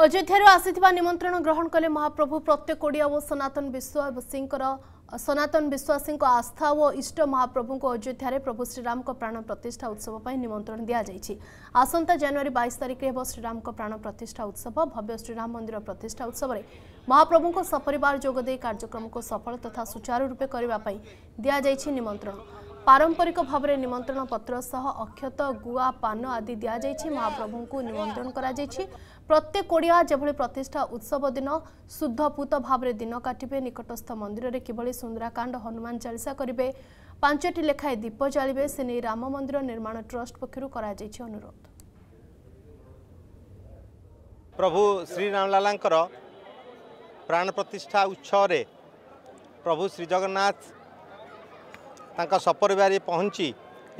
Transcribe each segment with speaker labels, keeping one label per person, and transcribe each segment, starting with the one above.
Speaker 1: ଅଯୋଧ୍ୟାରୁ ଆସିଥିବା ନିମନ୍ତ୍ରଣ ଗ୍ରହଣ କଲେ ମହାପ୍ରଭୁ ପ୍ରତ୍ୟେକ ଓଡ଼ିଆ ଓ ସନାତନ ବିଶ୍ୱାସୀଙ୍କର ସନାତନ ବିଶ୍ୱାସୀଙ୍କ ଆସ୍ଥା ଓ ଇଷ୍ଟ ମହାପ୍ରଭୁଙ୍କୁ ଅଯୋଧ୍ୟାରେ ପ୍ରଭୁ ଶ୍ରୀରାମଙ୍କ ପ୍ରାଣ ପ୍ରତିଷ୍ଠା ଉତ୍ସବ ପାଇଁ ନିମନ୍ତ୍ରଣ ଦିଆଯାଇଛି ଆସନ୍ତା ଜାନୁଆରୀ ବାଇଶ ତାରିଖରେ ହେବ ଶ୍ରୀରାମଙ୍କ ପ୍ରାଣ ପ୍ରତିଷ୍ଠା ଉତ୍ସବ ଭବ୍ୟ ଶ୍ରୀରାମ ମନ୍ଦିର ପ୍ରତିଷ୍ଠା ଉତ୍ସବରେ ମହାପ୍ରଭୁଙ୍କ ସପରିବାର ଯୋଗଦେଇ କାର୍ଯ୍ୟକ୍ରମକୁ ସଫଳ ତଥା ସୁଚାରୁ ରୂପେ କରିବା ପାଇଁ ଦିଆଯାଇଛି ନିମନ୍ତ୍ରଣ ପାରମ୍ପରିକ ଭାବରେ ନିମନ୍ତ୍ରଣ ପତ୍ର ସହ ଅକ୍ଷତ ଗୁଆ ପାନ ଆଦି ଦିଆଯାଇଛି ମହାପ୍ରଭୁଙ୍କୁ ନିମନ୍ତ୍ରଣ କରାଯାଇଛି ପ୍ରତ୍ୟେକ ଓଡ଼ିଆ ଯେଭଳି ପ୍ରତିଷ୍ଠା ଉତ୍ସବ ଦିନ ଶୁଦ୍ଧପୂତ ଭାବରେ ଦିନ କାଟିବେ ନିକଟସ୍ଥ ମନ୍ଦିରରେ କିଭଳି ସୁନ୍ଦରାକାଣ୍ଡ ହନୁମାନ ଚାଳିଶା କରିବେ ପାଞ୍ଚଟି ଲେଖାଏଁ ଦୀପ ଜାଳିବେ ସେ ନେଇ ରାମ ମନ୍ଦିର ନିର୍ମାଣ ଟ୍ରଷ୍ଟ ପକ୍ଷରୁ କରାଯାଇଛି ଅନୁରୋଧ
Speaker 2: ପ୍ରଭୁ ଶ୍ରୀରାମଲାଲାଙ୍କର ପ୍ରାଣ ପ୍ରତିଷ୍ଠା ଉତ୍ସବରେ ପ୍ରଭୁ ଶ୍ରୀଜଗନ୍ନାଥ ତାଙ୍କ ସପରିବାର ପହଞ୍ଚି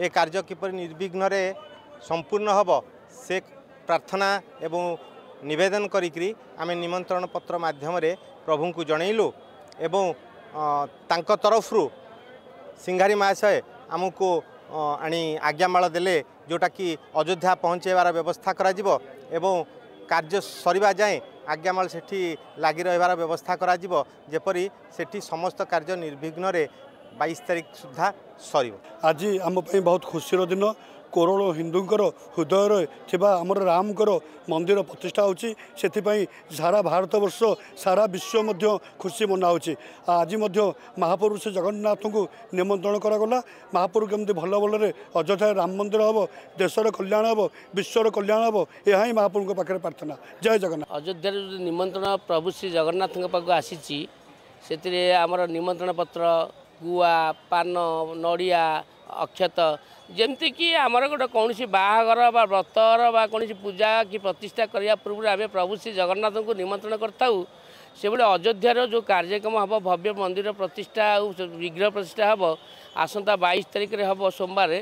Speaker 2: ଏ କାର୍ଯ୍ୟ କିପରି ନିର୍ବିଘ୍ନରେ ସମ୍ପୂର୍ଣ୍ଣ ହେବ ସେ ପ୍ରାର୍ଥନା ଏବଂ ନିବେଦନ କରିକିରି ଆମେ ନିମନ୍ତ୍ରଣ ପତ୍ର ମାଧ୍ୟମରେ ପ୍ରଭୁଙ୍କୁ ଜଣେଇଲୁ ଏବଂ ତାଙ୍କ ତରଫରୁ ସିଙ୍ଘାରୀ ମହାଶୟ ଆମକୁ ଆଣି ଆଜ୍ଞାମାଳ ଦେଲେ ଯେଉଁଟାକି ଅଯୋଧ୍ୟା ପହଞ୍ଚାଇବାର ବ୍ୟବସ୍ଥା କରାଯିବ ଏବଂ କାର୍ଯ୍ୟ ସରିବା ଯାଏଁ ଆଜ୍ଞାମାଳ ସେଠି ଲାଗି ରହିବାର ବ୍ୟବସ୍ଥା କରାଯିବ ଯେପରି ସେଠି ସମସ୍ତ କାର୍ଯ୍ୟ
Speaker 3: ନିର୍ବିଘ୍ନରେ ବାଇଶ ତାରିଖ ସୁଦ୍ଧା ସରିବ ଆଜି ଆମ ପାଇଁ ବହୁତ ଖୁସିର ଦିନ କୋରଳ ହିନ୍ଦୁଙ୍କର ହୃଦୟରେ ଥିବା ଆମର ରାମଙ୍କର ମନ୍ଦିର ପ୍ରତିଷ୍ଠା ହେଉଛି ସେଥିପାଇଁ ସାରା ଭାରତବର୍ଷ ସାରା ବିଶ୍ୱ ମଧ୍ୟ ଖୁସି ମନାହଉଛି ଆଜି ମଧ୍ୟ ମହାପୁରୁଷ ଜଗନ୍ନାଥଙ୍କୁ ନିମନ୍ତ୍ରଣ କରାଗଲା ମହାପୁରୁ କେମିତି ଭଲ ଭଲରେ ଅଯୋଧ୍ୟାରେ ରାମ ମନ୍ଦିର ହେବ ଦେଶର କଲ୍ୟାଣ ହେବ ବିଶ୍ୱର କଲ୍ୟାଣ ହେବ ଏହା ହିଁ ମହାପୁରୁଙ୍କ ପାଖରେ ପ୍ରାର୍ଥନା ଜୟ ଜଗନ୍ନାଥ
Speaker 4: ଅଯୋଧ୍ୟାରେ ନିମନ୍ତ୍ରଣ ପ୍ରଭୁ ଶ୍ରୀ ଜଗନ୍ନାଥଙ୍କ ପାଖକୁ ଆସିଛି ସେଥିରେ ଆମର ନିମନ୍ତ୍ରଣ ପତ୍ର ଗୁଆ ପାନ ନଡ଼ିଆ ଅକ୍ଷତ ଯେମିତିକି ଆମର ଗୋଟେ କୌଣସି ବାହାଘର ବା ବ୍ରତର ବା କୌଣସି ପୂଜା କି ପ୍ରତିଷ୍ଠା କରିବା ପୂର୍ବରୁ ଆମେ ପ୍ରଭୁ ଶ୍ରୀ ଜଗନ୍ନାଥଙ୍କୁ ନିମନ୍ତ୍ରଣ କରିଥାଉ ସେଭଳି ଅଯୋଧ୍ୟାର ଯେଉଁ କାର୍ଯ୍ୟକ୍ରମ ହେବ ଭବ୍ୟ ମନ୍ଦିର ପ୍ରତିଷ୍ଠା ଆଉ ବିଗ୍ରହ ପ୍ରତିଷ୍ଠା ହେବ ଆସନ୍ତା ବାଇଶ ତାରିଖରେ ହେବ ସୋମବାର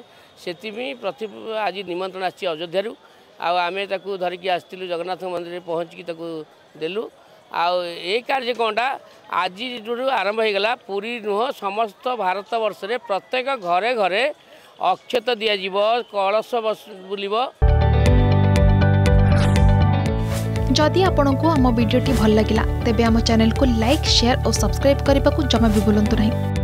Speaker 4: ସେଥିପାଇଁ ପ୍ରତି ଆଜି ନିମନ୍ତ୍ରଣ ଆସିଛି ଅଯୋଧ୍ୟାରୁ ଆଉ ଆମେ ତାକୁ ଧରିକି ଆସିଥିଲୁ ଜଗନ୍ନାଥ ମନ୍ଦିରରେ ପହଞ୍ଚିକି ତାକୁ ଦେଲୁ ଆଉ ଏ କାର୍ଯ୍ୟକ୍ରମଟା ଆଜିଠାରୁ ଆରମ୍ଭ ହୋଇଗଲା ପୁରୀ ନୁହଁ ସମସ୍ତ ଭାରତବର୍ଷରେ ପ୍ରତ୍ୟେକ ଘରେ ଘରେ ଅକ୍ଷତ ଦିଆଯିବ କଳସ ବୁଲିବ
Speaker 1: ଯଦି ଆପଣଙ୍କୁ ଆମ ଭିଡ଼ିଓଟି ଭଲ ଲାଗିଲା ତେବେ ଆମ ଚ୍ୟାନେଲକୁ ଲାଇକ୍ ସେୟାର ଓ ସବସ୍କ୍ରାଇବ୍ କରିବାକୁ ଜମା ବି ଭୁଲନ୍ତୁ ନାହିଁ